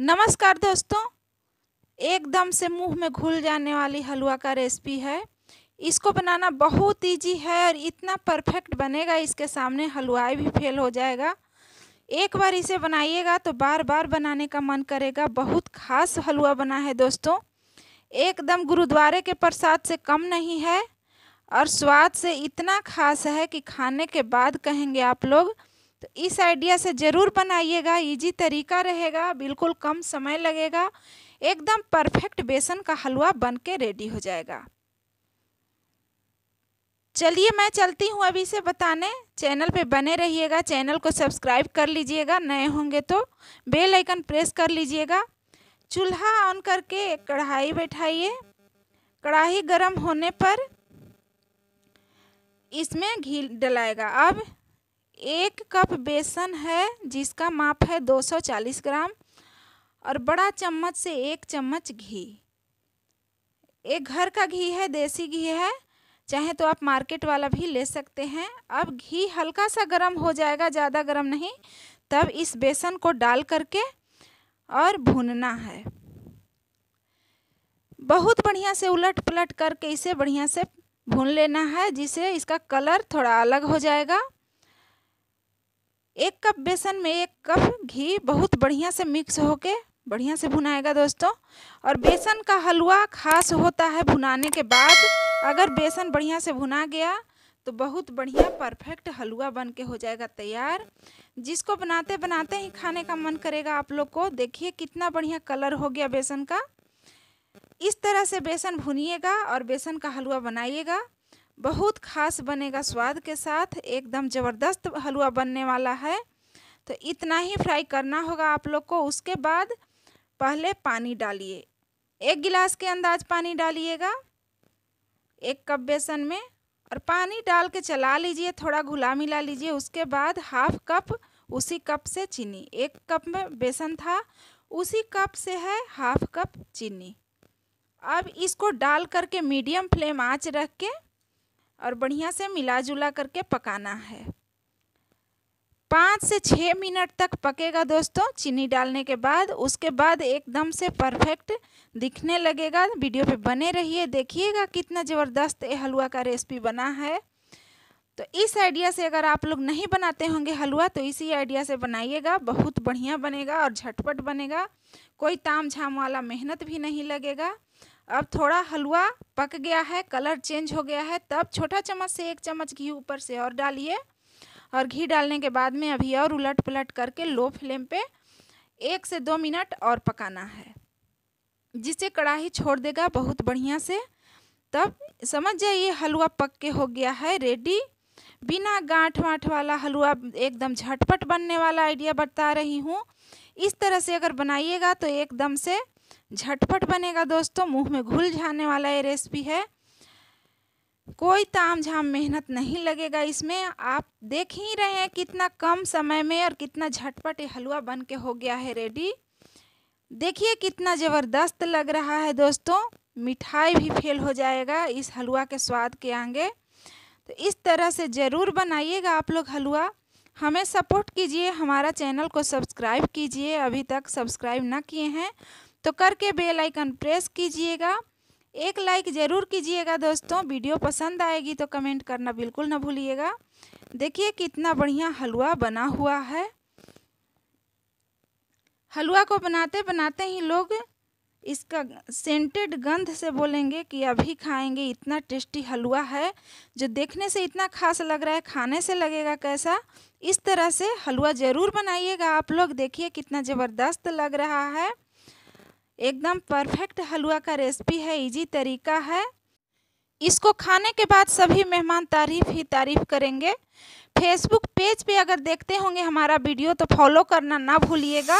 नमस्कार दोस्तों एकदम से मुंह में घुल जाने वाली हलवा का रेसिपी है इसको बनाना बहुत इजी है और इतना परफेक्ट बनेगा इसके सामने हलवाई भी फेल हो जाएगा एक बार इसे बनाइएगा तो बार बार बनाने का मन करेगा बहुत खास हलवा बना है दोस्तों एकदम गुरुद्वारे के प्रसाद से कम नहीं है और स्वाद से इतना खास है कि खाने के बाद कहेंगे आप लोग तो इस आइडिया से ज़रूर बनाइएगा इजी तरीका रहेगा बिल्कुल कम समय लगेगा एकदम परफेक्ट बेसन का हलवा बन के रेडी हो जाएगा चलिए मैं चलती हूँ अभी से बताने चैनल पे बने रहिएगा चैनल को सब्सक्राइब कर लीजिएगा नए होंगे तो बेल आइकन प्रेस कर लीजिएगा चूल्हा ऑन करके कढ़ाई बैठाइए कढ़ाई गरम होने पर इसमें घी डलाएगा अब एक कप बेसन है जिसका माप है 240 ग्राम और बड़ा चम्मच से एक चम्मच घी एक घर का घी है देसी घी है चाहे तो आप मार्केट वाला भी ले सकते हैं अब घी हल्का सा गर्म हो जाएगा ज़्यादा गर्म नहीं तब इस बेसन को डाल करके और भूनना है बहुत बढ़िया से उलट पलट करके इसे बढ़िया से भून लेना है जिससे इसका कलर थोड़ा अलग हो जाएगा एक कप बेसन में एक कप घी बहुत बढ़िया से मिक्स होके बढ़िया से भुनाएगा दोस्तों और बेसन का हलवा खास होता है भुनाने के बाद अगर बेसन बढ़िया से भुना गया तो बहुत बढ़िया परफेक्ट हलवा बन के हो जाएगा तैयार जिसको बनाते बनाते ही खाने का मन करेगा आप लोग को देखिए कितना बढ़िया कलर हो गया बेसन का इस तरह से बेसन भुनिएगा और बेसन का हलवा बनाइएगा बहुत खास बनेगा स्वाद के साथ एकदम ज़बरदस्त हलवा बनने वाला है तो इतना ही फ्राई करना होगा आप लोग को उसके बाद पहले पानी डालिए एक गिलास के अंदाज पानी डालिएगा एक कप बेसन में और पानी डाल के चला लीजिए थोड़ा घुला मिला लीजिए उसके बाद हाफ कप उसी कप से चीनी एक कप में बेसन था उसी कप से है हाफ कप चीनी अब इसको डाल करके मीडियम फ्लेम आँच रख के और बढ़िया से मिला जुला करके पकाना है पाँच से छः मिनट तक पकेगा दोस्तों चीनी डालने के बाद उसके बाद एकदम से परफेक्ट दिखने लगेगा वीडियो पे बने रहिए देखिएगा कितना ज़बरदस्त ये हलवा का रेसिपी बना है तो इस आइडिया से अगर आप लोग नहीं बनाते होंगे हलवा तो इसी आइडिया से बनाइएगा बहुत बढ़िया बनेगा और झटपट बनेगा कोई ताम झाम वाला मेहनत भी नहीं लगेगा अब थोड़ा हलवा पक गया है कलर चेंज हो गया है तब छोटा चम्मच से एक चम्मच घी ऊपर से और डालिए और घी डालने के बाद में अभी और उलट पलट करके लो फ्लेम पे एक से दो मिनट और पकाना है जिससे कढ़ाई छोड़ देगा बहुत बढ़िया से तब समझ जाइए हलवा पक के हो गया है रेडी बिना गांठ वाँठ वाला हलवा एकदम झटपट बनने वाला आइडिया बता रही हूँ इस तरह से अगर बनाइएगा तो एकदम से झटपट बनेगा दोस्तों मुंह में घुल जाने वाला ये रेसिपी है कोई ताम झाम मेहनत नहीं लगेगा इसमें आप देख ही रहे हैं कितना कम समय में और कितना झटपट हलवा बन के हो गया है रेडी देखिए कितना ज़बरदस्त लग रहा है दोस्तों मिठाई भी फेल हो जाएगा इस हलवा के स्वाद के आगे तो इस तरह से ज़रूर बनाइएगा आप लोग हलवा हमें सपोर्ट कीजिए हमारा चैनल को सब्सक्राइब कीजिए अभी तक सब्सक्राइब ना किए हैं तो करके बेल आइकन प्रेस कीजिएगा एक लाइक ज़रूर कीजिएगा दोस्तों वीडियो पसंद आएगी तो कमेंट करना बिल्कुल ना भूलिएगा देखिए कितना बढ़िया हलवा बना हुआ है हलवा को बनाते बनाते ही लोग इसका सेंटेड गंध से बोलेंगे कि अभी खाएंगे इतना टेस्टी हलवा है जो देखने से इतना खास लग रहा है खाने से लगेगा कैसा इस तरह से हलवा ज़रूर बनाइएगा आप लोग देखिए कितना ज़बरदस्त लग रहा है एकदम परफेक्ट हलवा का रेसिपी है इजी तरीका है इसको खाने के बाद सभी मेहमान तारीफ़ ही तारीफ़ करेंगे फेसबुक पेज पे अगर देखते होंगे हमारा वीडियो तो फॉलो करना ना भूलिएगा